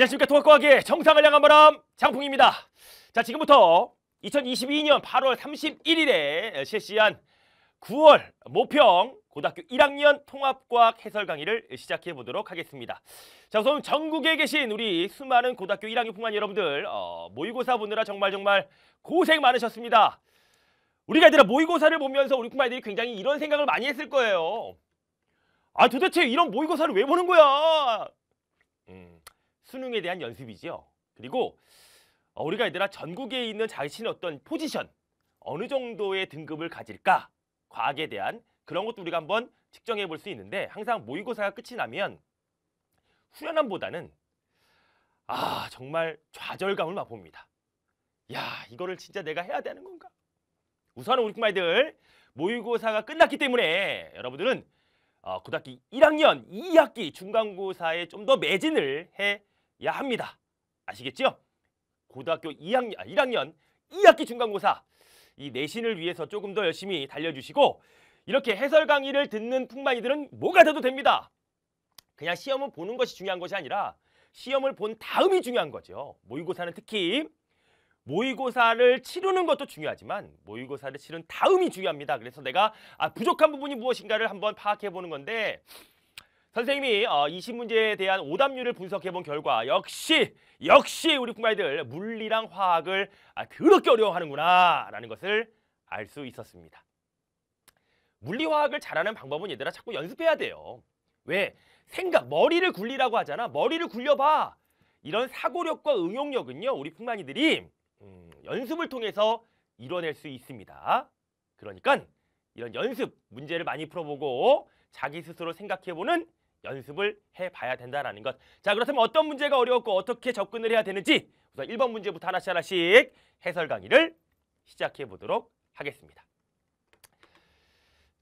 안녕하십니까 통합과학의 정상을 향한 바람 장풍입니다. 자 지금부터 2022년 8월 31일에 실시한 9월 모평 고등학교 1학년 통합과학 해설 강의를 시작해 보도록 하겠습니다. 자 우선 전국에 계신 우리 수많은 고등학교 1학년뿐만 여러분들 어, 모의고사 보느라 정말 정말 고생 많으셨습니다. 우리가 이들아 모의고사를 보면서 우리 뿐만 아들이 굉장히 이런 생각을 많이 했을 거예요. 아 도대체 이런 모의고사를 왜 보는 거야? 수능에 대한 연습이지요. 그리고 어, 우리가 얘들아 전국에 있는 자신의 어떤 포지션, 어느 정도의 등급을 가질까? 과학에 대한 그런 것도 우리가 한번 측정해 볼 수 있는데 항상 모의고사가 끝이 나면 후련함보다는 아 정말 좌절감을 맛봅니다. 야 이거를 진짜 내가 해야 되는 건가? 우선은 우리 꼬마이들 모의고사가 끝났기 때문에 여러분들은 어, 고등학교 1학년 2학기 중간고사에 좀 더 매진을 해야 합니다. 아시겠죠? 고등학교 2학년, 아, 1학년 2학기 중간고사 이 내신을 위해서 조금 더 열심히 달려주시고 이렇게 해설 강의를 듣는 풍만이들은 뭐가 돼도 됩니다. 그냥 시험을 보는 것이 중요한 것이 아니라 시험을 본 다음이 중요한 거죠. 모의고사는 특히 모의고사를 치르는 것도 중요하지만 모의고사를 치른 다음이 중요합니다. 그래서 내가 아, 부족한 부분이 무엇인가를 한번 파악해 보는 건데 선생님이 어, 이 신문제에 대한 오답률을 분석해본 결과 역시 역시 우리 꿈마이들 물리랑 화학을 아, 더럽게 어려워하는구나 라는 것을 알 수 있었습니다. 물리화학을 잘하는 방법은 얘들아 자꾸 연습해야 돼요. 왜? 생각, 머리를 굴리라고 하잖아. 머리를 굴려봐. 이런 사고력과 응용력은요. 우리 풍만이들이 음, 연습을 통해서 이뤄낼 수 있습니다. 그러니까 이런 연습, 문제를 많이 풀어보고 자기 스스로 생각해보는 연습을 해봐야 된다라는 것. 자 그렇다면 어떤 문제가 어려웠고 어떻게 접근을 해야 되는지 우선 1번 문제부터 하나씩 하나씩 해설 강의를 시작해 보도록 하겠습니다.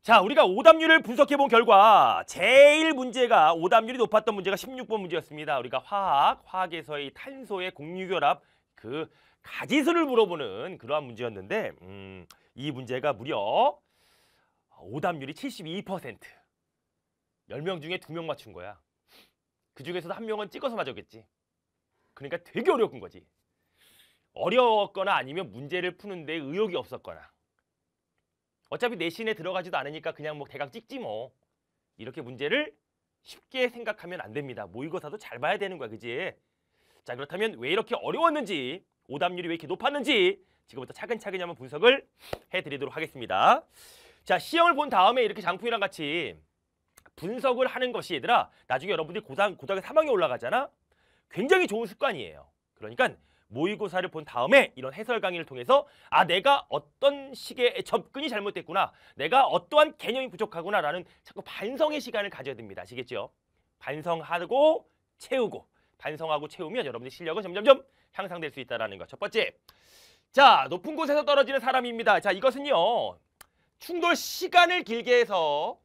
자 우리가 오답률을 분석해 본 결과 제일 문제가 오답률이 높았던 문제가 16번 문제였습니다. 우리가 화학, 화학에서의 탄소의 공유결합 그 가지수를 물어보는 그러한 문제였는데 음, 이 문제가 무려 오답률이 72% 10명 중에 2명 맞춘 거야. 그 중에서도 한 명은 찍어서 맞았겠지. 그러니까 되게 어려운 거지. 어려웠거나 아니면 문제를 푸는데 의욕이 없었거나. 어차피 내신에 들어가지도 않으니까 그냥 뭐 대강 찍지 뭐. 이렇게 문제를 쉽게 생각하면 안 됩니다. 모의고사도 잘 봐야 되는 거야, 그지? 자, 그렇다면 왜 이렇게 어려웠는지, 오답률이 왜 이렇게 높았는지 지금부터 차근차근 한번 분석을 해드리도록 하겠습니다. 자, 시험을 본 다음에 이렇게 장풍이랑 같이 분석을 하는 것이 얘들아 나중에 여러분들이 고등, 고등학교 3학년 올라가잖아 굉장히 좋은 습관이에요 그러니까 모의고사를 본 다음에 이런 해설 강의를 통해서 아 내가 어떤 식의 접근이 잘못됐구나 내가 어떠한 개념이 부족하구나 라는 자꾸 반성의 시간을 가져야 됩니다 아시겠죠? 반성하고 채우고 반성하고 채우면 여러분의 실력은 점점점 향상될 수 있다는 라 것첫 번째 자 높은 곳에서 떨어지는 사람입니다 자 이것은요 충돌 시간을 길게 해서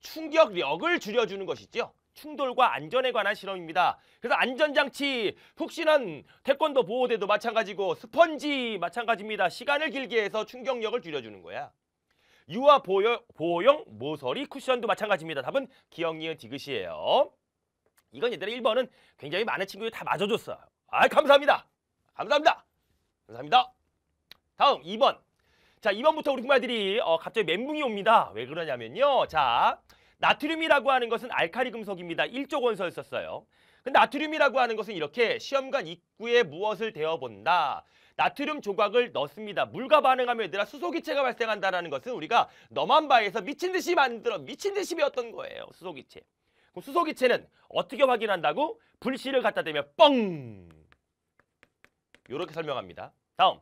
충격력을 줄여주는 것이지요. 충돌과 안전에 관한 실험입니다. 그래서 안전장치, 푹신한 태권도 보호대도 마찬가지고 스펀지 마찬가지입니다. 시간을 길게 해서 충격력을 줄여주는 거야. 유아 보호, 보호용 모서리 쿠션도 마찬가지입니다. 답은 기억니은 디귿이에요. 이건 얘들아 1번은 굉장히 많은 친구들이 다 맞아줬어요. 아 감사합니다. 감사합니다. 감사합니다. 다음 2번. 자, 이번부터 우리 kum마들이 어, 갑자기 멘붕이 옵니다. 왜 그러냐면요. 자, 나트륨이라고 하는 것은 알칼리 금속입니다. 1조 원서를 썼어요. 근데 나트륨이라고 하는 것은 이렇게 시험관 입구에 무엇을 대어본다. 나트륨 조각을 넣습니다. 물과 반응하면 얘들아 수소기체가 발생한다는 것은 우리가 너만 바에서 미친 듯이 만들어 미친 듯이 배웠던 거예요. 수소기체. 그럼 수소기체는 어떻게 확인한다고? 불씨를 갖다 대면 뻥! 이렇게 설명합니다. 다음.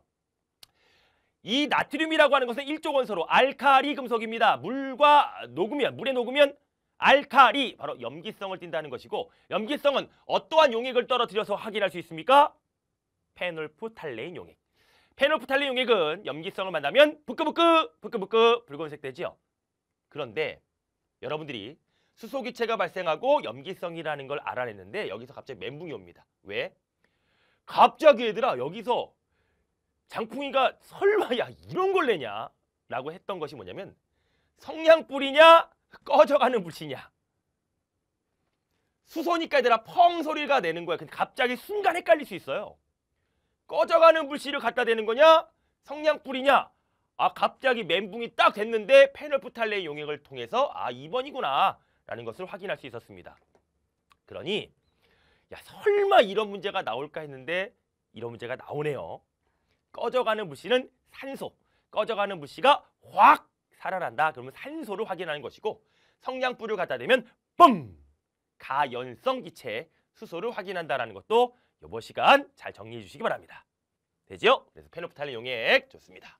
이 나트륨이라고 하는 것은 일조 원소로 알칼리 금속입니다. 물과 녹으면 물에 녹으면 알칼리 바로 염기성을 띈다는 것이고 염기성은 어떠한 용액을 떨어뜨려서 확인할 수 있습니까? 페놀프탈레인 용액. 페놀프탈레인 용액은 염기성을 만나면 부끄부끄 부끄부끄 붉은색 되지요. 그런데 여러분들이 수소기체가 발생하고 염기성이라는 걸 알아냈는데 여기서 갑자기 멘붕이 옵니다. 왜? 갑자기 얘들아 여기서 장풍이가 설마 야 이런 걸 내냐 라고 했던 것이 뭐냐면 성냥불이냐 꺼져가는 불씨냐 수소니까 얘들아 펑 소리가 내는 거야 근데 갑자기 순간 헷갈릴 수 있어요 꺼져가는 불씨를 갖다 대는 거냐 성냥불이냐 아 갑자기 멘붕이 딱 됐는데 페널프탈레의 용액을 통해서 아 2번이구나 라는 것을 확인할 수 있었습니다 그러니 야 설마 이런 문제가 나올까 했는데 이런 문제가 나오네요 꺼져가는 물질는 산소, 꺼져가는 물질가 확 살아난다. 그러면 산소를 확인하는 것이고 성냥불을 갖다 대면 뻥! 가연성 기체 수소를 확인한다라는 것도 이번 시간 잘 정리해 주시기 바랍니다. 되죠 그래서 페노프탈린 용액 좋습니다.